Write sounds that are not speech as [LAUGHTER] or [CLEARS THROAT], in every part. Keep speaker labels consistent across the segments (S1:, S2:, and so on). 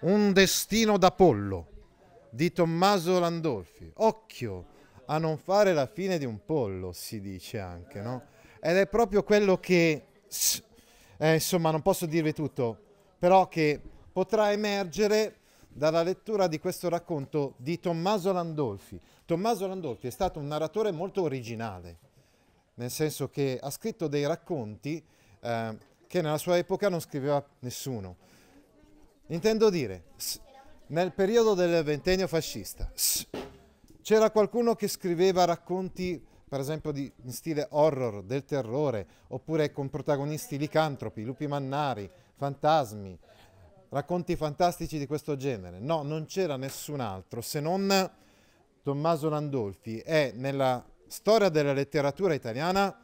S1: Un destino da pollo di Tommaso Landolfi. Occhio a non fare la fine di un pollo, si dice anche, no? Ed è proprio quello che, eh, insomma, non posso dirvi tutto, però che potrà emergere dalla lettura di questo racconto di Tommaso Landolfi. Tommaso Landolfi è stato un narratore molto originale, nel senso che ha scritto dei racconti eh, che nella sua epoca non scriveva nessuno Intendo dire, nel periodo del ventennio fascista, c'era qualcuno che scriveva racconti, per esempio, di, in stile horror, del terrore, oppure con protagonisti licantropi, lupi mannari, fantasmi, racconti fantastici di questo genere. No, non c'era nessun altro se non Tommaso Landolfi. È nella storia della letteratura italiana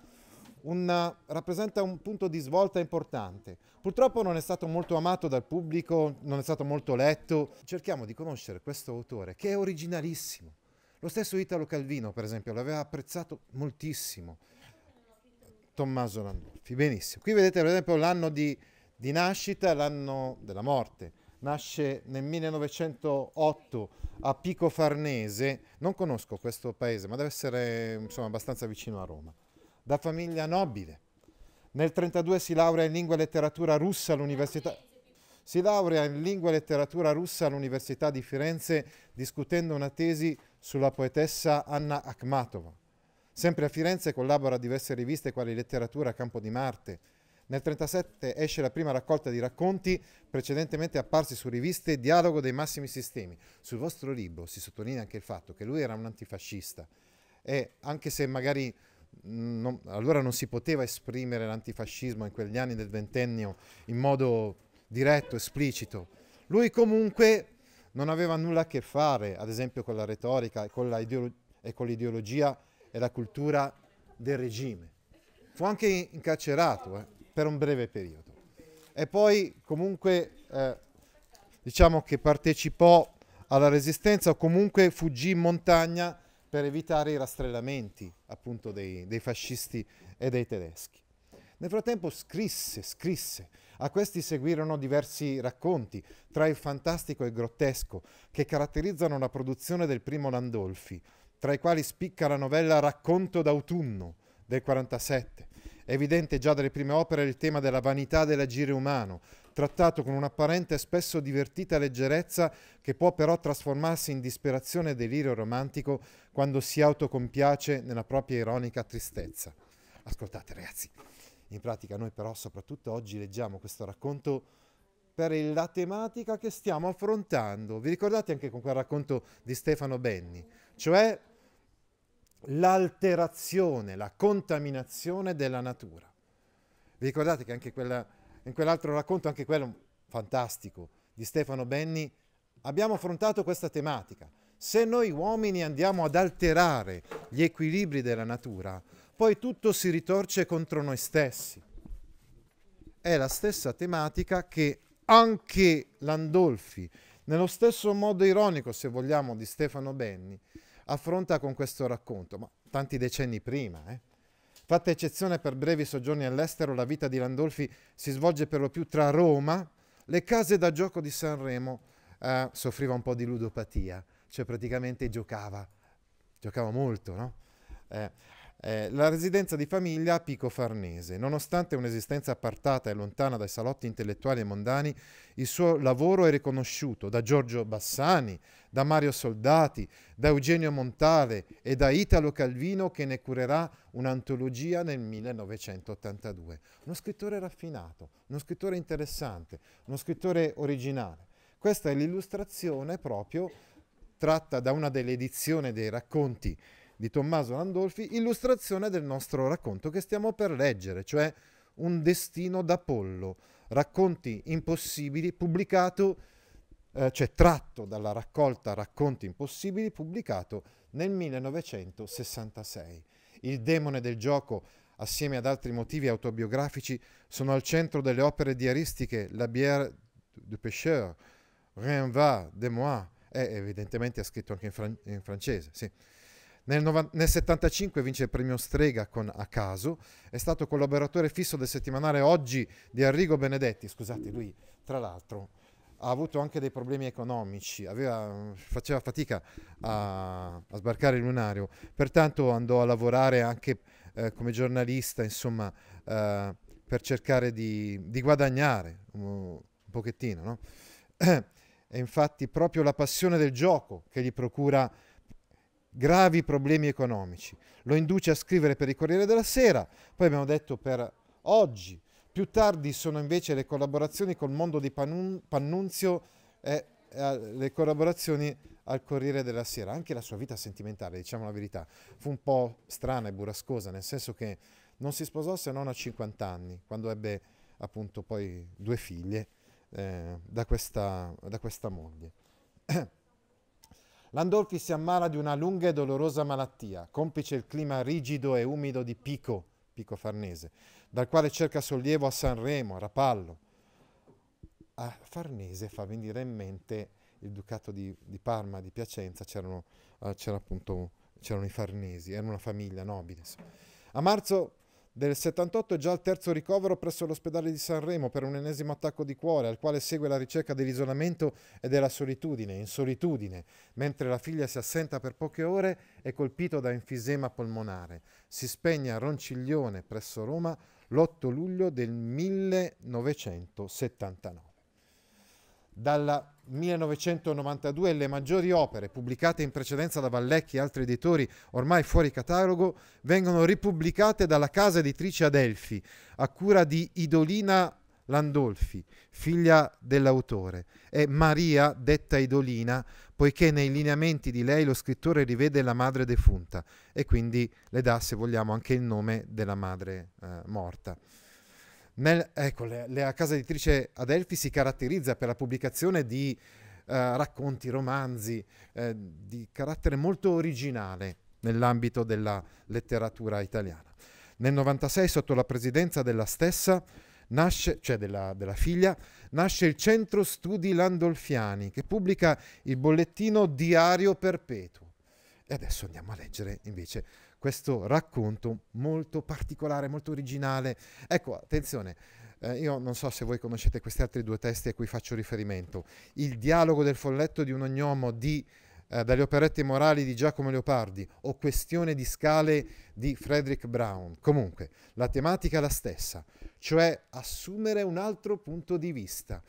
S1: un, rappresenta un punto di svolta importante. Purtroppo non è stato molto amato dal pubblico, non è stato molto letto. Cerchiamo di conoscere questo autore che è originalissimo. Lo stesso Italo Calvino, per esempio, l'aveva apprezzato moltissimo. Tommaso Landolfi, benissimo. Qui vedete per esempio l'anno di, di nascita e l'anno della morte. Nasce nel 1908 a Pico Farnese, non conosco questo paese, ma deve essere insomma, abbastanza vicino a Roma da famiglia nobile. Nel 1932 si laurea in lingua e letteratura russa all'Università... Si laurea in lingua e letteratura russa all'Università di Firenze discutendo una tesi sulla poetessa Anna Akhmatova. Sempre a Firenze collabora a diverse riviste quali Letteratura, Campo di Marte. Nel 1937 esce la prima raccolta di racconti precedentemente apparsi su riviste Dialogo dei massimi sistemi. Sul vostro libro si sottolinea anche il fatto che lui era un antifascista e anche se magari non, allora non si poteva esprimere l'antifascismo in quegli anni del ventennio in modo diretto, esplicito. Lui comunque non aveva nulla a che fare, ad esempio, con la retorica e con, la ideolo- e con l'ideologia e la cultura del regime. Fu anche incarcerato eh, per un breve periodo. E poi comunque eh, diciamo che partecipò alla resistenza o comunque fuggì in montagna per evitare i rastrellamenti appunto dei, dei fascisti e dei tedeschi. Nel frattempo scrisse, scrisse. A questi seguirono diversi racconti, tra il fantastico e il grottesco, che caratterizzano la produzione del primo Landolfi, tra i quali spicca la novella Racconto d'autunno del 47. Evidente già dalle prime opere il tema della vanità dell'agire umano, trattato con un'apparente e spesso divertita leggerezza che può però trasformarsi in disperazione e delirio romantico quando si autocompiace nella propria ironica tristezza. Ascoltate ragazzi, in pratica noi però soprattutto oggi leggiamo questo racconto per la tematica che stiamo affrontando. Vi ricordate anche con quel racconto di Stefano Benni, cioè l'alterazione, la contaminazione della natura. Vi ricordate che anche quella in quell'altro racconto, anche quello fantastico, di Stefano Benni, abbiamo affrontato questa tematica. Se noi uomini andiamo ad alterare gli equilibri della natura, poi tutto si ritorce contro noi stessi. È la stessa tematica che anche Landolfi, nello stesso modo ironico, se vogliamo, di Stefano Benni, affronta con questo racconto, ma tanti decenni prima. Eh? Fatta eccezione per brevi soggiorni all'estero, la vita di Landolfi si svolge per lo più tra Roma, le case da gioco di Sanremo, eh, soffriva un po' di ludopatia, cioè praticamente giocava, giocava molto, no? Eh, eh, la residenza di famiglia a Pico Farnese. Nonostante un'esistenza appartata e lontana dai salotti intellettuali e mondani, il suo lavoro è riconosciuto da Giorgio Bassani, da Mario Soldati, da Eugenio Montale e da Italo Calvino che ne curerà un'antologia nel 1982. Uno scrittore raffinato, uno scrittore interessante, uno scrittore originale. Questa è l'illustrazione proprio tratta da una delle edizioni dei racconti di Tommaso Landolfi, illustrazione del nostro racconto che stiamo per leggere, cioè Un destino d'Apollo, racconti impossibili, pubblicato, eh, cioè tratto dalla raccolta Racconti impossibili, pubblicato nel 1966. Il demone del gioco assieme ad altri motivi autobiografici, sono al centro delle opere diaristiche La bière du pêcheur, Rien va de moi, e eh, evidentemente ha scritto anche in, fran- in francese, sì. Nel, 1975 vince il premio Strega con A caso, è stato collaboratore fisso del settimanale Oggi di Arrigo Benedetti, scusate lui tra l'altro ha avuto anche dei problemi economici, aveva, faceva fatica a, a, sbarcare il lunario, pertanto andò a lavorare anche eh, come giornalista, insomma, eh, per cercare di, di guadagnare un, un pochettino. No? È [CLEARS THROAT] infatti proprio la passione del gioco che gli procura gravi problemi economici. Lo induce a scrivere per il Corriere della Sera, poi abbiamo detto per oggi. Più tardi sono invece le collaborazioni col mondo di Pannunzio e eh, le collaborazioni al Corriere della Sera. Anche la sua vita sentimentale, diciamo la verità, fu un po' strana e burrascosa, nel senso che non si sposò se non a 50 anni, quando ebbe appunto poi due figlie eh, da, questa, da questa moglie. [CLEARS THROAT] Landolfi si ammala di una lunga e dolorosa malattia, complice il clima rigido e umido di Pico, Pico Farnese, dal quale cerca sollievo a Sanremo, a Rapallo. A Farnese fa venire in mente il ducato di, di Parma, di Piacenza, c'erano, eh, c'era appunto, c'erano i Farnesi, era una famiglia nobile. A marzo del 78 è già al terzo ricovero presso l'ospedale di Sanremo per un ennesimo attacco di cuore, al quale segue la ricerca dell'isolamento e della solitudine, in solitudine, mentre la figlia si assenta per poche ore, è colpito da enfisema polmonare. Si spegne a Ronciglione presso Roma l'8 luglio del 1979. Dal 1992 le maggiori opere pubblicate in precedenza da Vallecchi e altri editori ormai fuori catalogo vengono ripubblicate dalla casa editrice Adelfi a cura di Idolina Landolfi, figlia dell'autore, e Maria detta Idolina poiché nei lineamenti di lei lo scrittore rivede la madre defunta e quindi le dà, se vogliamo, anche il nome della madre eh, morta. Nel, ecco, le, la casa editrice Adelphi si caratterizza per la pubblicazione di eh, racconti, romanzi eh, di carattere molto originale nell'ambito della letteratura italiana. Nel 96, sotto la presidenza della stessa, nasce, cioè della, della, figlia, nasce il Centro Studi Landolfiani, che pubblica il bollettino Diario Perpetuo. E adesso andiamo a leggere invece questo racconto molto particolare, molto originale. Ecco, attenzione, eh, io non so se voi conoscete questi altri due testi a cui faccio riferimento. Il dialogo del folletto di un ognomo di, eh, dalle operette morali di Giacomo Leopardi o Questione di scale di Frederick Brown. Comunque, la tematica è la stessa, cioè assumere un altro punto di vista.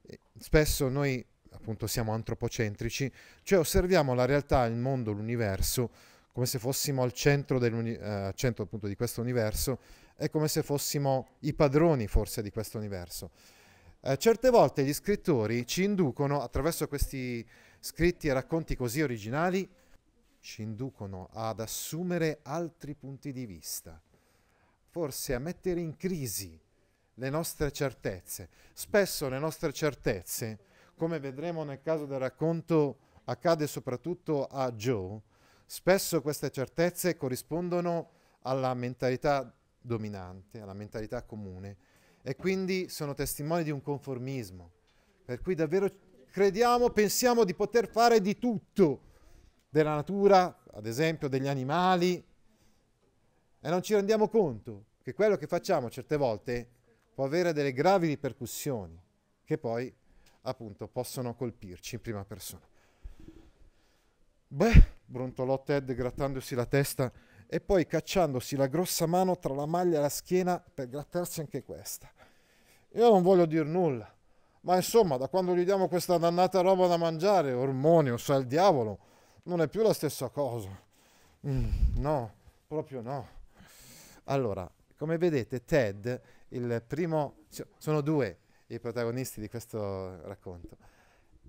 S1: Eh, spesso noi appunto siamo antropocentrici, cioè osserviamo la realtà, il mondo, l'universo come se fossimo al centro, eh, centro di questo universo, è come se fossimo i padroni forse di questo universo. Eh, certe volte gli scrittori ci inducono, attraverso questi scritti e racconti così originali, ci inducono ad assumere altri punti di vista, forse a mettere in crisi le nostre certezze. Spesso le nostre certezze, come vedremo nel caso del racconto, accade soprattutto a Joe, Spesso queste certezze corrispondono alla mentalità dominante, alla mentalità comune e quindi sono testimoni di un conformismo, per cui davvero crediamo, pensiamo di poter fare di tutto della natura, ad esempio degli animali, e non ci rendiamo conto che quello che facciamo certe volte può avere delle gravi ripercussioni che poi appunto possono colpirci in prima persona. Beh, brontolò Ted grattandosi la testa e poi cacciandosi la grossa mano tra la maglia e la schiena per grattarsi anche questa. Io non voglio dir nulla, ma insomma, da quando gli diamo questa dannata roba da mangiare, ormoni o sa il diavolo, non è più la stessa cosa. Mm, no, proprio no. Allora, come vedete, Ted, il primo, sono due i protagonisti di questo racconto,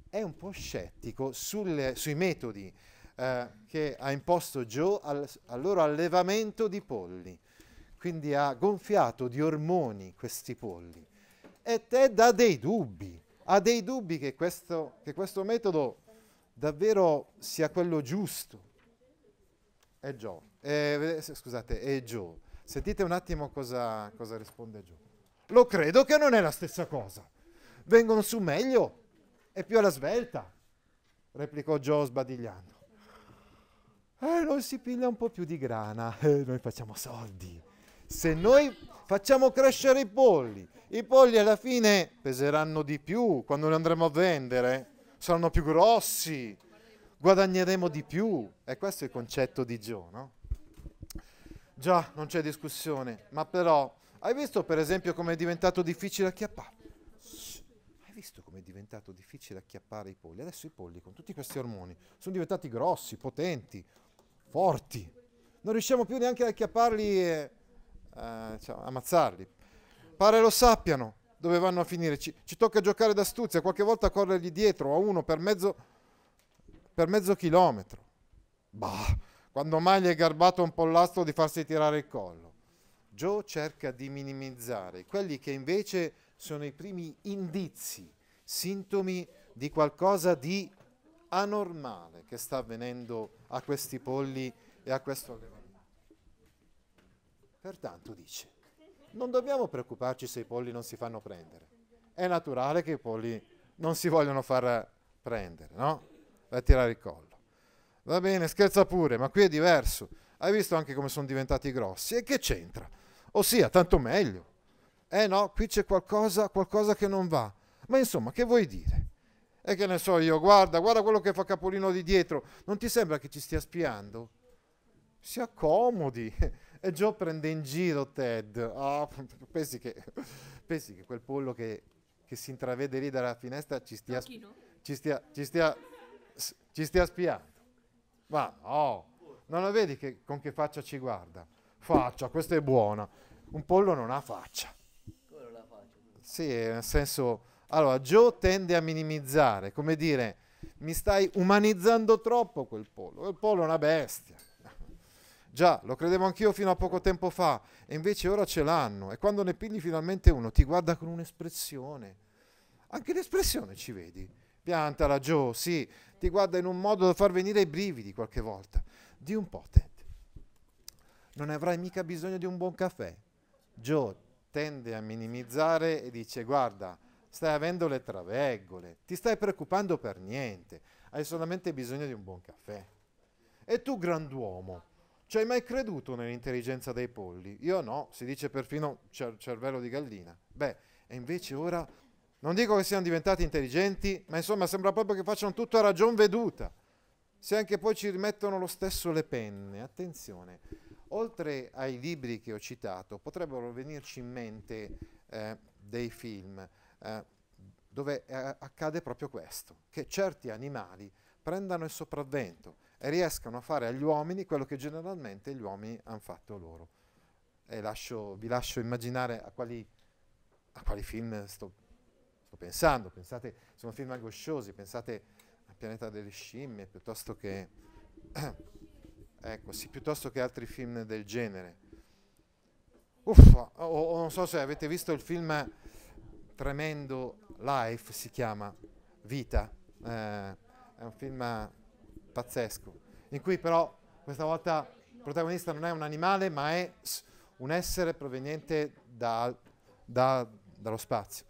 S1: è un po' scettico sulle, sui metodi eh, che ha imposto Joe al, al loro allevamento di polli, quindi ha gonfiato di ormoni questi polli. E Ted ha dei dubbi, ha dei dubbi che questo, che questo metodo davvero sia quello giusto. E Joe, eh, scusate, è Joe. Sentite un attimo cosa, cosa risponde Joe. Lo credo che non è la stessa cosa. Vengono su meglio e più alla svelta, replicò Joe sbadigliando eh, non si piglia un po' più di grana, [LAUGHS] eh, noi facciamo soldi. Se noi facciamo crescere i polli, i polli alla fine peseranno di più quando li andremo a vendere, saranno più grossi, guadagneremo di più. E questo è il concetto di Gio, no? Già, non c'è discussione, ma però hai visto per esempio come è diventato difficile acchiappare? Hai visto come è diventato difficile acchiappare i polli? Adesso i polli con tutti questi ormoni sono diventati grossi, potenti, forti. Non riusciamo più neanche ad acchiapparli e eh, cioè, ammazzarli. Pare lo sappiano dove vanno a finire. Ci, ci tocca giocare d'astuzia, qualche volta corrergli dietro a uno per mezzo, per mezzo chilometro. Bah, quando mai gli è garbato un pollastro di farsi tirare il collo. Joe cerca di minimizzare quelli che invece sono i primi indizi, sintomi di qualcosa di anormale che sta avvenendo a questi polli e a questo allevamento. Pertanto dice, non dobbiamo preoccuparci se i polli non si fanno prendere. È naturale che i polli non si vogliono far prendere, no? Da tirare il collo. Va bene, scherza pure, ma qui è diverso. Hai visto anche come sono diventati grossi? E che c'entra? Ossia, tanto meglio. Eh no, qui c'è qualcosa, qualcosa che non va. Ma insomma, che vuoi dire? E che ne so io, guarda, guarda quello che fa capolino di dietro. Non ti sembra che ci stia spiando? Si accomodi. [LAUGHS] E Joe prende in giro Ted. Oh, pensi, che, pensi, che, quel pollo che, che, si intravede lì dalla finestra ci stia, ci stia, ci stia, ci stia spiando? Ma no, oh, non lo vedi che, con che faccia ci guarda? Faccia, questa è buona. Un pollo non ha faccia. Sì, nel senso allora, Joe tende a minimizzare, come dire, mi stai umanizzando troppo quel pollo, quel pollo è una bestia. Già, lo credevo anch'io fino a poco tempo fa, e invece ora ce l'hanno, e quando ne pigli finalmente uno ti guarda con un'espressione. Anche l'espressione ci vedi. Piantala, Joe, sì, ti guarda in un modo da far venire i brividi qualche volta. Di un po' te. Non avrai mica bisogno di un buon caffè. Joe tende a minimizzare e dice, guarda, stai avendo le traveggole, ti stai preoccupando per niente, hai solamente bisogno di un buon caffè. E tu, grand'uomo, ci hai mai creduto nell'intelligenza dei polli? Io no, si dice perfino cer- cervello di gallina. Beh, e invece ora non dico che siano diventati intelligenti, ma insomma sembra proprio che facciano tutto a ragion veduta. Se anche poi ci rimettono lo stesso le penne, attenzione, oltre ai libri che ho citato, potrebbero venirci in mente eh, dei film eh, dove eh, accade proprio questo, che certi animali prendano il sopravvento e riescano a fare agli uomini quello che generalmente gli uomini hanno fatto loro. E lascio, vi lascio immaginare a quali, a quali film sto, sto, pensando. Pensate, sono film angosciosi, pensate a Pianeta delle scimmie, piuttosto che, [COUGHS] ecco, sì, piuttosto che altri film del genere. Uff, o, o non so se avete visto il film Tremendo Life si chiama, Vita, eh, è un film pazzesco, in cui però questa volta il protagonista non è un animale ma è un essere proveniente da, da, dallo spazio.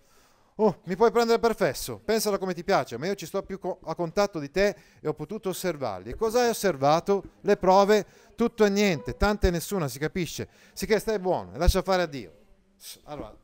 S1: Oh, mi puoi prendere per fesso, pensala come ti piace, ma io ci sto più co a contatto di te e ho potuto osservarli. E cosa hai osservato? Le prove, tutto e niente, tante e nessuna, si capisce. Sì che stai buono e lascia fare a Dio. Allora,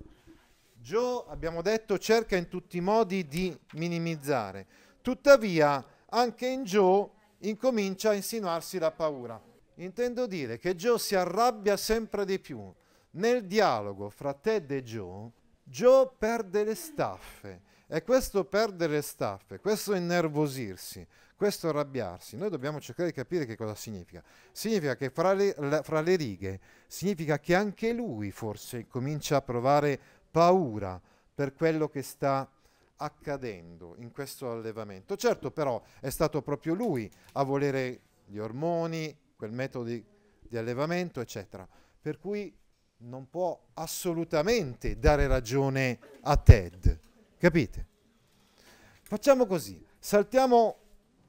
S1: Joe, abbiamo detto, cerca in tutti i modi di minimizzare. Tuttavia, anche in Joe incomincia a insinuarsi la paura. Intendo dire che Joe si arrabbia sempre di più. Nel dialogo fra Ted e Joe, Joe perde le staffe. E questo perdere le staffe, questo innervosirsi, questo arrabbiarsi, noi dobbiamo cercare di capire che cosa significa. Significa che fra le, fra le righe, significa che anche lui forse comincia a provare paura per quello che sta accadendo in questo allevamento. Certo però è stato proprio lui a volere gli ormoni, quel metodo di, di allevamento, eccetera. Per cui non può assolutamente dare ragione a Ted. Capite? Facciamo così, saltiamo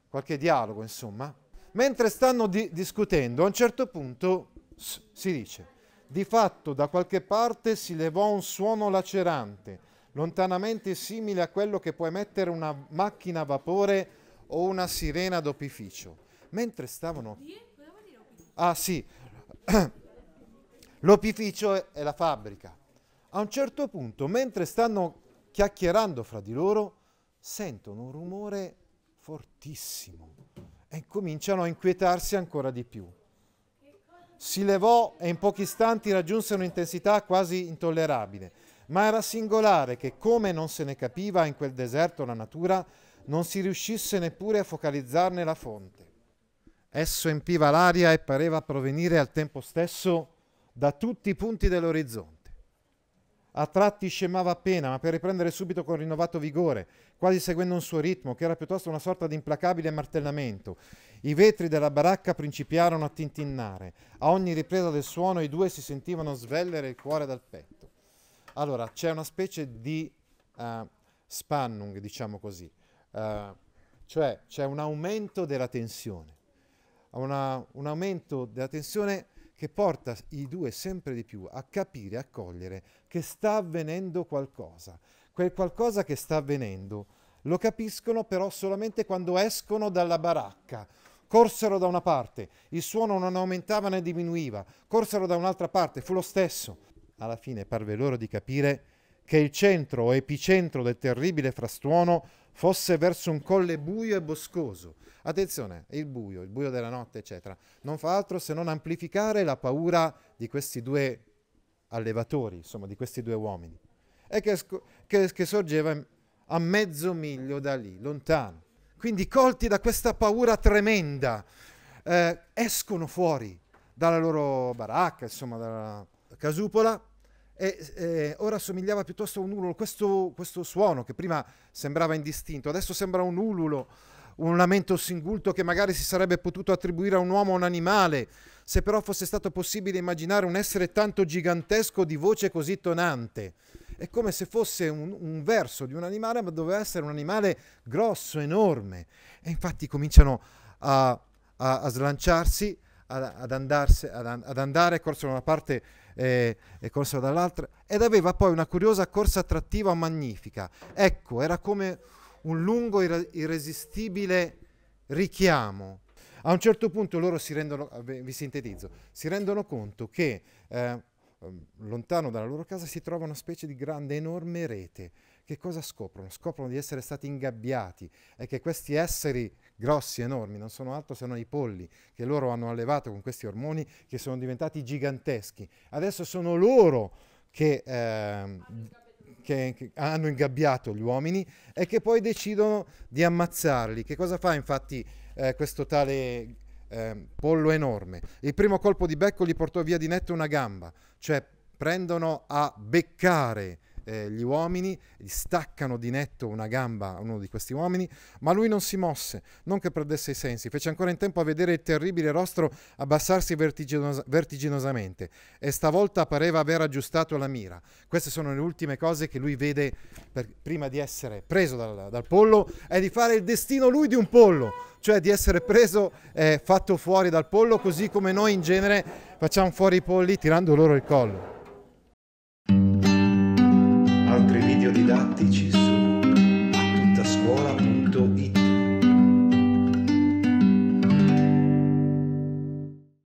S1: qualche dialogo, insomma. Mentre stanno di discutendo, a un certo punto si dice, di fatto da qualche parte si levò un suono lacerante, lontanamente simile a quello che può emettere una macchina a vapore o una sirena d'opificio. Mentre stavano... Ah sì, [CLEARS THROAT] l'opificio è la fabbrica. A un certo punto, mentre stanno chiacchierando fra di loro, sentono un rumore fortissimo e cominciano a inquietarsi ancora di più si levò e in pochi istanti raggiunse un'intensità quasi intollerabile. Ma era singolare che, come non se ne capiva in quel deserto la natura, non si riuscisse neppure a focalizzarne la fonte. Esso empiva l'aria e pareva provenire al tempo stesso da tutti i punti dell'orizzonte. A tratti scemava appena, ma per riprendere subito con rinnovato vigore, quasi seguendo un suo ritmo, che era piuttosto una sorta di implacabile martellamento. I vetri della baracca principiarono a tintinnare. A ogni ripresa del suono i due si sentivano svellere il cuore dal petto. Allora, c'è una specie di uh, spannung, diciamo così, uh, cioè c'è un aumento della tensione, una, un aumento della tensione che porta i due sempre di più a capire, a cogliere che sta avvenendo qualcosa. Quel qualcosa che sta avvenendo lo capiscono però solamente quando escono dalla baracca, Corsero da una parte, il suono non aumentava né diminuiva, corsero da un'altra parte, fu lo stesso. Alla fine parve loro di capire che il centro o epicentro del terribile frastuono fosse verso un colle buio e boscoso. Attenzione, il buio, il buio della notte, eccetera, non fa altro se non amplificare la paura di questi due allevatori, insomma, di questi due uomini, e che, che, che sorgeva a mezzo miglio da lì, lontano. Quindi colti da questa paura tremenda, eh, escono fuori dalla loro baracca, insomma, dalla casupola. E, e ora somigliava piuttosto a un ululo, questo, questo suono che prima sembrava indistinto, adesso sembra un ululo, un lamento singulto che magari si sarebbe potuto attribuire a un uomo o un animale, se però fosse stato possibile immaginare un essere tanto gigantesco di voce così tonante è come se fosse un, un verso di un animale, ma doveva essere un animale grosso, enorme. E infatti cominciano a, a, a slanciarsi, a, ad, andarsi, ad, ad, andare, corsero da una parte eh, e corsero dall'altra, ed aveva poi una curiosa corsa attrattiva magnifica. Ecco, era come un lungo, ir- irresistibile richiamo. A un certo punto loro si rendono, vi sintetizzo, si rendono conto che eh, Ehm, lontano dalla loro casa si trova una specie di grande, enorme rete. Che cosa scoprono? Scoprono di essere stati ingabbiati e che questi esseri grossi, enormi, non sono altro se non i polli che loro hanno allevato con questi ormoni che sono diventati giganteschi. Adesso sono loro che, eh, che, che hanno ingabbiato gli uomini e che poi decidono di ammazzarli. Che cosa fa infatti eh, questo tale eh, pollo enorme. Il primo colpo di becco gli portò via di netto una gamba, cioè prendono a beccare eh, gli uomini, gli staccano di netto una gamba a uno di questi uomini, ma lui non si mosse, non che perdesse i sensi, fece ancora in tempo a vedere il terribile rostro abbassarsi vertiginos- vertiginosamente e stavolta pareva aver aggiustato la mira. Queste sono le ultime cose che lui vede per, prima di essere preso dal, dal pollo, è di fare il destino lui di un pollo, cioè di essere preso e eh, fatto fuori dal pollo, così come noi in genere facciamo fuori i polli tirando loro il collo. didattici su a tutta scuola